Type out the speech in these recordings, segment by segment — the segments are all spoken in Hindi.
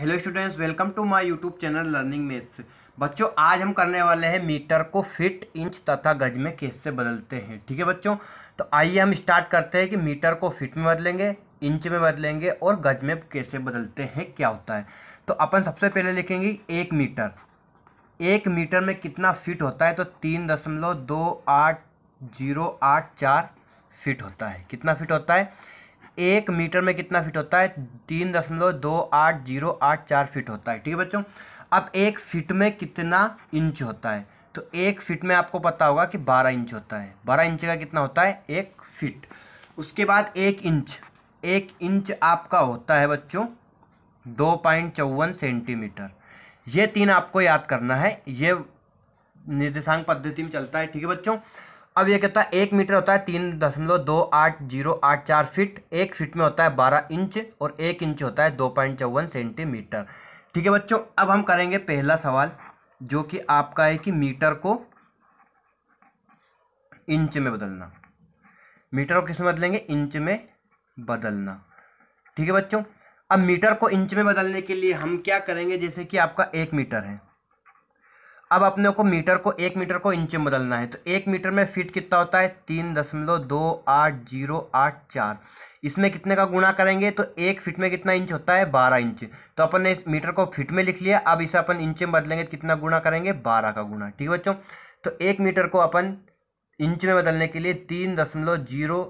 hello students welcome to my YouTube channel learning maths बच्चों आज हम करने वाले हैं मीटर को फिट इंच तथा गज में कैसे बदलते हैं ठीक है बच्चों तो आइए हम स्टार्ट करते हैं कि मीटर को फिट में बदलेंगे इंच में बदलेंगे और गज में कैसे बदलते हैं क्या होता है तो अपन सबसे पहले लिखेंगे एक मीटर एक मीटर में कितना फिट होता है तो तीन दशमलव दो आठ जीरो आठ चार फिट होता है कितना फिट होता है एक मीटर में कितना फीट होता है तीन दशमलव दो आठ जीरो आठ चार फीट होता है ठीक है बच्चों अब एक फीट में कितना इंच होता है तो एक फीट में आपको पता होगा कि बारह इंच होता है बारह इंच का कितना होता है एक फीट उसके बाद एक इंच एक इंच आपका होता है बच्चों दो पॉइंट चौवन सेंटीमीटर ये तीन आपको याद करना है ये निर्देशांक पद्धति में चलता है ठीक है बच्चों अब ये कहता है एक मीटर होता है तीन दशमलव दो आठ जीरो आठ चार फिट एक फिट में होता है बारह इंच और एक इंच होता है दो पॉइंट चौवन सेंटीमीटर ठीक है बच्चों अब हम करेंगे पहला सवाल जो कि आपका है कि मीटर को इंच में बदलना मीटर को किस में बदलेंगे इंच में बदलना ठीक है बच्चों अब मीटर को इंच में बदलने के लिए हम क्या करेंगे जैसे कि आपका एक मीटर है अब अपने को मीटर को एक मीटर को इंच में बदलना है तो एक मीटर में फिट कितना होता है तीन दशमलव दो आठ जीरो आठ चार इसमें कितने का गुणा करेंगे तो एक फिट में कितना इंच होता है बारह इंच तो अपन ने मीटर को फिट में लिख लिया अब इसे अपन इंच में बदलेंगे तो कितना गुणा करेंगे बारह का गुणा ठीक है बच्चों तो एक मीटर को अपन इंच में बदलने के लिए तीन दशमलव जीरो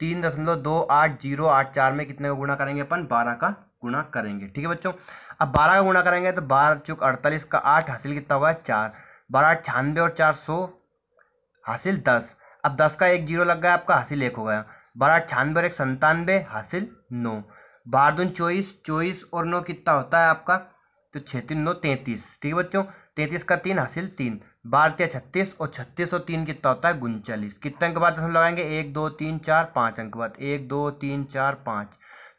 तीन दशमलव दो आठ जीरो आठ चार में कितने का गुणा करेंगे अपन बारह का गुणा करेंगे ठीक है बच्चों अब बारह का गुणा करेंगे तो बारह चुक अड़तालीस का आठ हासिल कितना होगा चार बारह आठ छानबे और चार सौ हासिल दस अब दस का एक जीरो लग गया आपका हासिल एक हो गया बारह आठ छानबे और एक संतानवे हासिल नौ बारह दून चौबीस चौबीस और नौ कितना होता है आपका तो छः तीन नौ तैंतीस ठीक है बच्चों तैंतीस का तीन हासिल तीन बारह तिया छत्तीस और छत्तीस और तीन कितना होता है उनचालीस कितने अंक बाद हम लगाएंगे एक दो तीन चार पाँच अंक बाद एक दो तीन चार पाँच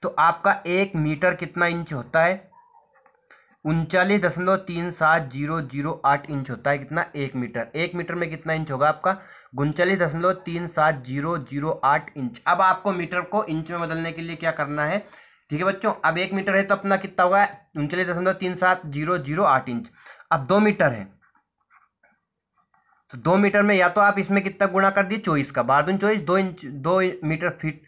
तो आपका एक मीटर कितना इंच होता है उनचालीस दशमलव तीन सात जीरो जीरो आठ इंच होता है कितना एक मीटर एक मीटर में कितना इंच होगा आपका उनचालीस दशमलव तीन सात जीरो जीरो आठ इंच अब आपको मीटर को इंच में बदलने के लिए क्या करना है ठीक है बच्चों अब एक मीटर है तो अपना कितना होगा उनचालीस दशमलव तीन सात जीरो जीरो आठ इंच अब दो मीटर है तो दो मीटर में या तो आप इसमें कितना गुणा कर दिए चौबीस का बारह दून चौबीस दो इंच दो मीटर फीट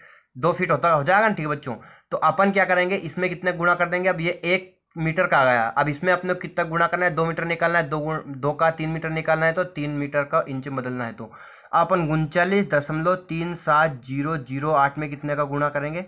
दो फीट होता हो जाएगा ना ठीक है बच्चों तो अपन क्या करेंगे इसमें कितने गुणा कर देंगे अब ये एक मीटर का आ गया अब इसमें अपने कितना गुणा करना है दो मीटर निकालना है दो गुण दो का तीन मीटर निकालना है तो तीन मीटर का इंच बदलना है तो अपन उनचालीस दशमलव तीन सात जीरो जीरो आठ में कितने का गुणा करेंगे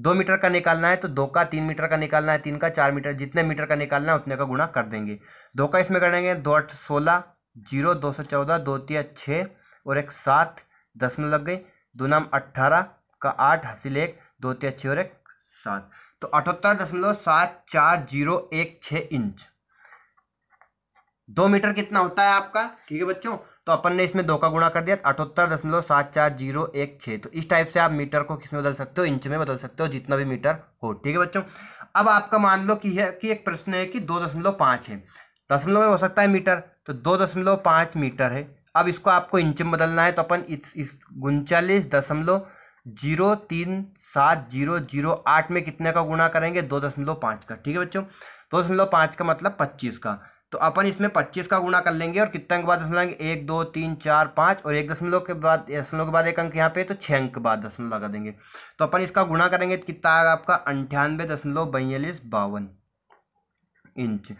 दो मीटर का निकालना है तो दो का तीन मीटर का निकालना है तीन का चार मीटर जितने मीटर का निकालना है उतने का गुणा कर देंगे दो का इसमें करेंगे दो आठ सोलह जीरो दो सौ चौदह दो तीन छः और एक सात दस में लग गई दो नाम अट्ठारह का आठ हासिल एक दो तीन छः और एक सात तो अठहत्तर दशमलव सात चार जीरो एक छः इंच दो मीटर कितना होता है आपका ठीक है बच्चों तो अपन ने इसमें दो का गुणा कर दिया तो अठहत्तर दशमलव सात चार जीरो एक छः तो इस टाइप से आप मीटर को किसमें बदल सकते हो इंच में बदल सकते हो जितना भी मीटर हो ठीक है बच्चों अब आपका मान लो कि है कि एक प्रश्न है कि दो दशमलव पाँच है दशमलव में हो सकता है मीटर तो दो दशमलव पाँच मीटर है अब इसको आपको इंच में बदलना है तो अपन इस उनचालीस दशमलव जीरो तीन सात जीरो जीरो आठ में कितने का गुणा करेंगे दो दशमलव पाँच का ठीक है बच्चों दो दशमलव पाँच का मतलब पच्चीस का तो अपन इसमें पच्चीस का गुणा कर लेंगे और कितने के बाद दशमलव लगाएंगे एक दो तीन चार पाँच और एक दशमलव के बाद दशमलव के बाद एक अंक यहाँ पे तो छः अंक के बाद दशमलव लगा देंगे तो अपन इसका गुणा करेंगे तो कितना आएगा आपका अंठानवे दशमलव बयालीस बावन इंच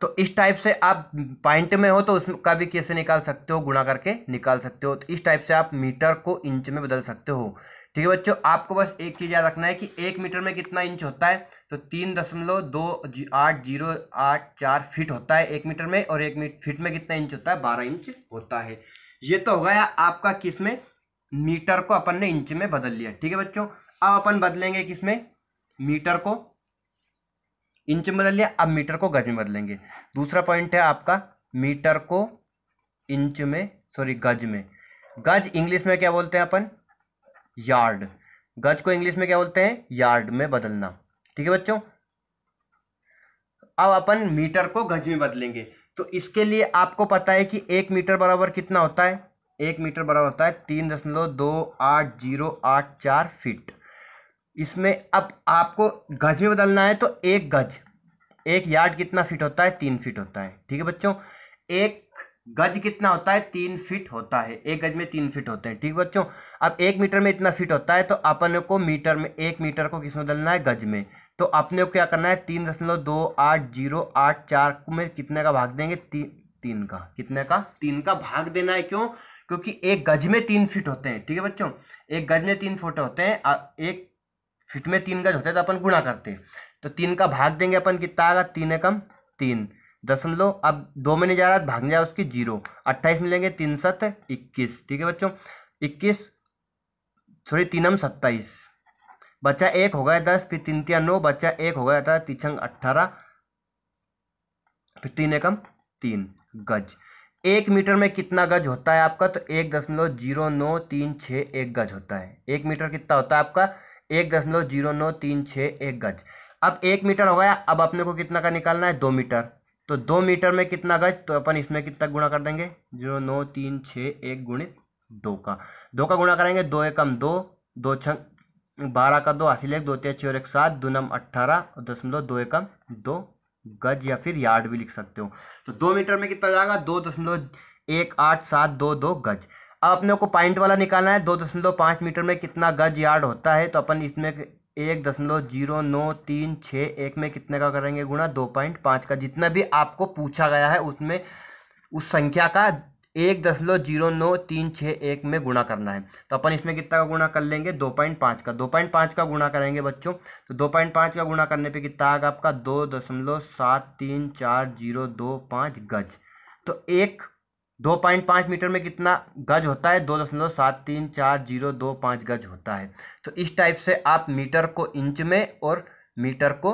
तो इस टाइप से आप पॉइंट में हो तो उसका भी कैसे निकाल सकते हो गुणा करके निकाल सकते हो तो इस टाइप से आप मीटर को इंच में बदल सकते हो ठीक है बच्चों आपको बस एक चीज़ याद रखना है कि एक मीटर में कितना इंच होता है तो तीन दशमलव दो आठ जीरो आठ चार फीट होता है एक मीटर में और एक फीट में कितना इंच होता है बारह इंच होता है ये तो हो गया आपका किस में मीटर को अपन ने इंच में बदल लिया ठीक है बच्चों अब अपन बदलेंगे किस में मीटर को इंच में बदल लिया अब मीटर को गज में बदलेंगे दूसरा पॉइंट है आपका मीटर को इंच में सॉरी गज में गज इंग्लिश में क्या बोलते हैं अपन यार्ड गज को इंग्लिश में क्या बोलते हैं यार्ड में बदलना ठीक है बच्चों अब अपन मीटर को गज में बदलेंगे तो इसके लिए आपको पता है कि एक मीटर बराबर कितना होता है एक मीटर बराबर होता है तीन दशमलव दो आठ जीरो आठ चार फिट इसमें अब आपको गज में बदलना है तो एक गज एक यार्ड कितना फिट होता है तीन फिट होता है ठीक है बच्चों एक गज कितना होता है तीन फीट होता है एक गज में तीन फीट होते हैं ठीक बच्चों अब एक मीटर में इतना फीट होता है तो अपन को मीटर में एक मीटर को किस बदलना है गज में तो अपने को क्या करना है तीन दशमलव दो आठ जीरो आठ चार में कितने का भाग देंगे ती, तीन का कितने का तीन का भाग देना है क्यों क्योंकि एक गज में तीन फीट होते हैं ठीक है बच्चों एक गज में तीन फुट होते हैं एक फीट में तीन गज होते हैं तो अपन गुणा करते हैं तो तीन का भाग देंगे अपन कितना आएगा तीन एकम तीन दशमलव अब दो में नहीं जा रहा है भागने जा रहा उसकी जीरो अट्ठाईस में लेंगे तीन सत इक्कीस ठीक है बच्चों इक्कीस सॉरी तीनम सत्ताईस बच्चा एक हो गया दस फिर तीन तिया नौ बच्चा एक हो गया अठारह तीछंग अट्ठारह फिर तीन एकम तीन गज एक मीटर में कितना गज होता है आपका तो एक दशमलव जीरो नौ तीन छः एक गज होता है एक मीटर कितना होता है आपका एक दशमलव जीरो नौ तीन छः एक गज अब एक मीटर हो गया अब अपने को कितना का निकालना है दो मीटर तो दो मीटर में कितना गज तो अपन इसमें कितना गुणा कर देंगे जीरो नौ तीन छः एक गुणित दो का दो का गुणा करेंगे दो एकम दो दो छ बारह का दो हासिल एक दो तेज छः और एक सात दो नम अट्ठारह और दशमलव दो एकम दो गज या फिर यार्ड भी लिख सकते हो तो दो मीटर में कितना जाएगा दो दशमलव एक आठ सात दो दो गज अब अपने को पॉइंट वाला निकालना है दो दशमलव पाँच मीटर में कितना गज यार्ड होता है तो अपन इसमें एक दशमलव जीरो नौ तीन छः एक में कितने का करेंगे गुणा दो पॉइंट पाँच का जितना भी आपको पूछा गया है उसमें उस संख्या का एक दशमलव जीरो नौ तीन छः एक में गुणा करना है तो अपन इसमें कितना का गुणा कर लेंगे दो पॉइंट पाँच का दो पॉइंट पाँच का गुणा करेंगे बच्चों तो दो पॉइंट पाँच का गुणा करने पे कितना आएगा आपका दो दशमलव सात तीन चार जीरो दो पाँच गज तो एक दो पॉइंट पाँच मीटर में कितना गज होता है दो दशमलव सात तीन चार जीरो दो पाँच गज होता है तो इस टाइप से आप मीटर को इंच में और मीटर को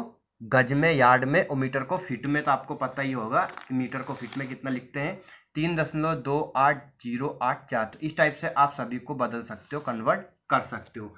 गज में यार्ड में और मीटर को फीट में तो आपको पता ही होगा कि मीटर को फीट में कितना लिखते हैं तीन दशमलव दो आठ जीरो आठ चार तो इस टाइप से आप सभी को बदल सकते हो कन्वर्ट कर सकते हो